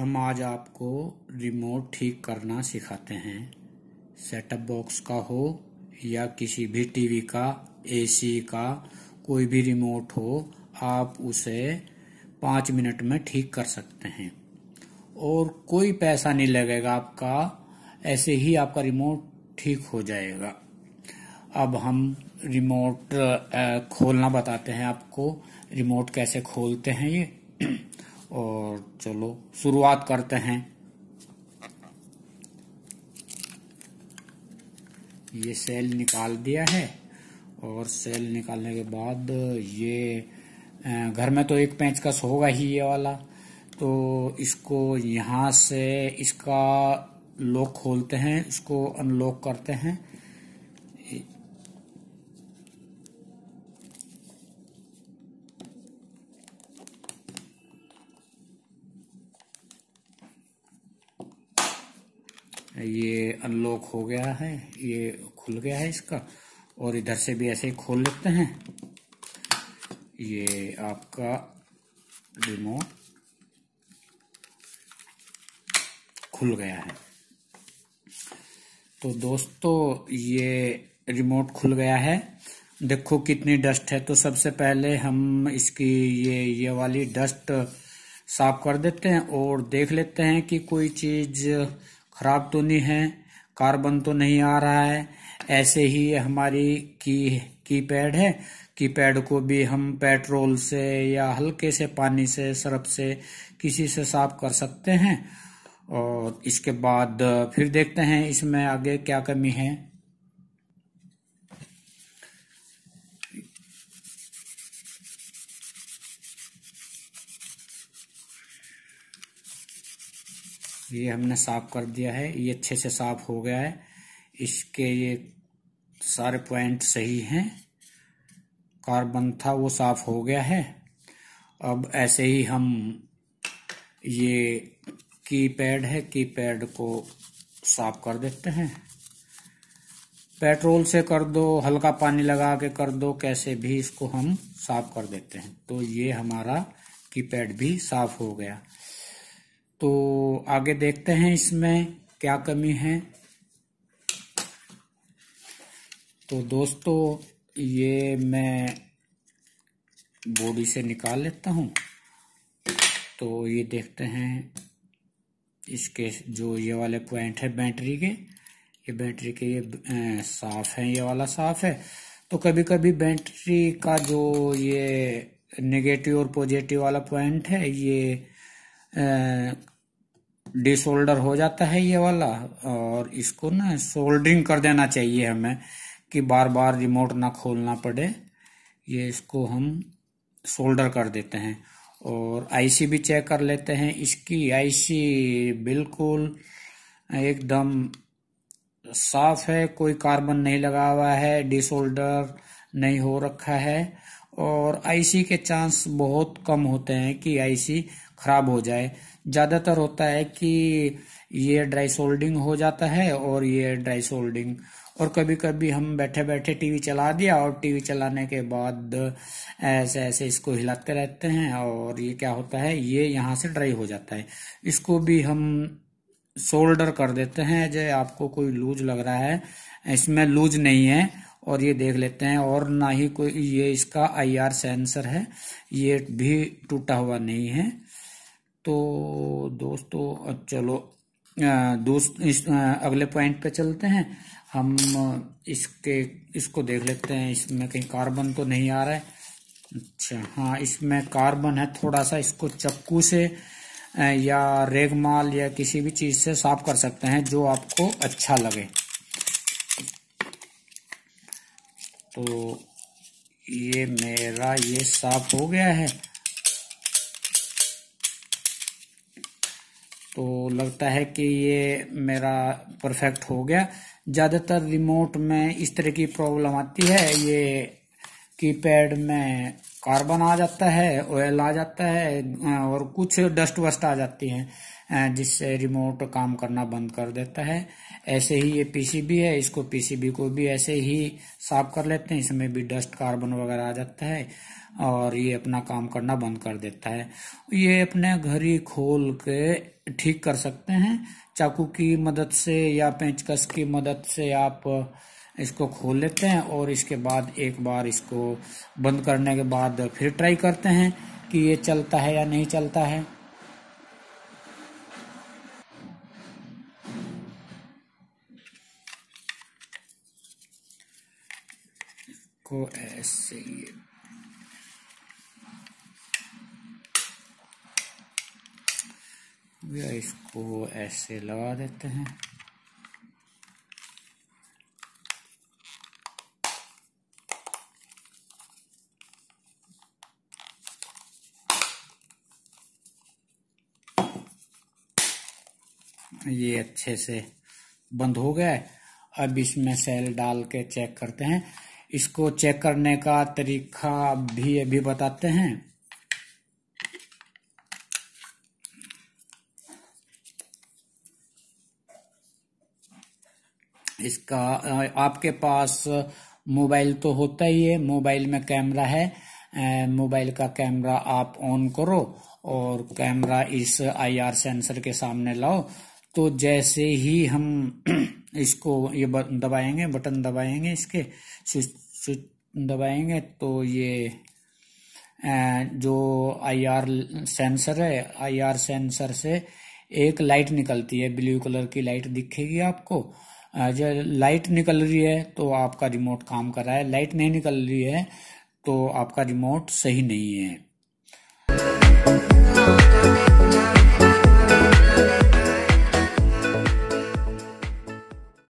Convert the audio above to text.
हम आज आपको रिमोट ठीक करना सिखाते हैं सेटअप बॉक्स का हो या किसी भी टीवी का एसी का कोई भी रिमोट हो आप उसे पाँच मिनट में ठीक कर सकते हैं और कोई पैसा नहीं लगेगा आपका ऐसे ही आपका रिमोट ठीक हो जाएगा अब हम रिमोट खोलना बताते हैं आपको रिमोट कैसे खोलते हैं ये और चलो शुरुआत करते हैं ये सेल निकाल दिया है और सेल निकालने के बाद ये घर में तो एक पैंच का होगा ही ये वाला तो इसको यहाँ से इसका लॉक खोलते हैं इसको अनलॉक करते हैं ये अनलॉक हो गया है ये खुल गया है इसका और इधर से भी ऐसे ही खोल लेते हैं ये आपका रिमोट खुल गया है तो दोस्तों ये रिमोट खुल गया है देखो कितनी डस्ट है तो सबसे पहले हम इसकी ये ये वाली डस्ट साफ कर देते हैं और देख लेते हैं कि कोई चीज़ खराब तो नहीं है कार्बन तो नहीं आ रहा है ऐसे ही हमारी की की पैड है की पैड को भी हम पेट्रोल से या हल्के से पानी से सरफ से किसी से साफ कर सकते हैं और इसके बाद फिर देखते हैं इसमें आगे क्या कमी है ये हमने साफ कर दिया है ये अच्छे से साफ हो गया है इसके ये सारे पॉइंट सही हैं कार्बन था वो साफ हो गया है अब ऐसे ही हम ये की पैड है की पैड को साफ कर देते हैं पेट्रोल से कर दो हल्का पानी लगा के कर दो कैसे भी इसको हम साफ कर देते हैं तो ये हमारा कीपैड भी साफ हो गया तो आगे देखते हैं इसमें क्या कमी है तो दोस्तों ये मैं बॉडी से निकाल लेता हूँ तो ये देखते हैं इसके जो ये वाले पॉइंट है बैटरी के ये बैटरी के ये साफ है ये वाला साफ है तो कभी कभी बैटरी का जो ये नेगेटिव और पॉजिटिव वाला पॉइंट है ये डिसोल्डर हो जाता है ये वाला और इसको ना सोल्डरिंग कर देना चाहिए हमें कि बार बार रिमोट ना खोलना पड़े ये इसको हम सोल्डर कर देते हैं और आईसी भी चेक कर लेते हैं इसकी आईसी बिल्कुल एकदम साफ है कोई कार्बन नहीं लगा हुआ है डिसोल्डर नहीं हो रखा है और आईसी के चांस बहुत कम होते हैं कि आईसी खराब हो जाए ज़्यादातर होता है कि ये ड्राई सोल्डिंग हो जाता है और ये ड्राई सोल्डिंग और कभी कभी हम बैठे बैठे टीवी चला दिया और टीवी चलाने के बाद ऐसे ऐसे इसको हिलाते रहते हैं और ये क्या होता है ये यहाँ से ड्राई हो जाता है इसको भी हम सोल्डर कर देते हैं जो आपको कोई लूज लग रहा है इसमें लूज नहीं है और ये देख लेते हैं और ना ही कोई ये इसका आईआर सेंसर है ये भी टूटा हुआ नहीं है तो दोस्तों चलो दोस्त इस अगले पॉइंट पे चलते हैं हम इसके इसको देख लेते हैं इसमें कहीं कार्बन तो नहीं आ रहा है अच्छा हाँ इसमें कार्बन है थोड़ा सा इसको चक्कू से या रेगमाल या किसी भी चीज़ से साफ कर सकते हैं जो आपको अच्छा लगे तो ये मेरा ये साफ हो गया है तो लगता है कि ये मेरा परफेक्ट हो गया ज़्यादातर रिमोट में इस तरह की प्रॉब्लम आती है ये कीपैड में कार्बन आ जाता है ऑयल आ जाता है और कुछ डस्ट वस्ट आ जाती है जिससे रिमोट काम करना बंद कर देता है ऐसे ही ये पीसीबी है इसको पीसीबी को भी ऐसे ही साफ कर लेते हैं इसमें भी डस्ट कार्बन वगैरह आ जाता है और ये अपना काम करना बंद कर देता है ये अपने घर ही खोल के ठीक कर सकते हैं चाकू की मदद से या पेंचकस की मदद से आप इसको खोल लेते हैं और इसके बाद एक बार इसको बंद करने के बाद फिर ट्राई करते हैं कि ये चलता है या नहीं चलता है आपको ऐसे ये या इसको ऐसे लगा देते हैं ये अच्छे से बंद हो गया है अब इसमें सेल डाल के चेक करते हैं इसको चेक करने का तरीका भी अभी बताते हैं इसका आपके पास मोबाइल तो होता ही है मोबाइल में कैमरा है मोबाइल का कैमरा आप ऑन करो और कैमरा इस आईआर सेंसर के सामने लाओ तो जैसे ही हम इसको ये दबाएंगे बटन दबाएंगे इसके स्विच दबाएंगे तो ये जो आईआर सेंसर है आईआर सेंसर से एक लाइट निकलती है ब्लू कलर की लाइट दिखेगी आपको जब लाइट निकल रही है तो आपका रिमोट काम कर रहा है लाइट नहीं निकल रही है तो आपका रिमोट सही नहीं है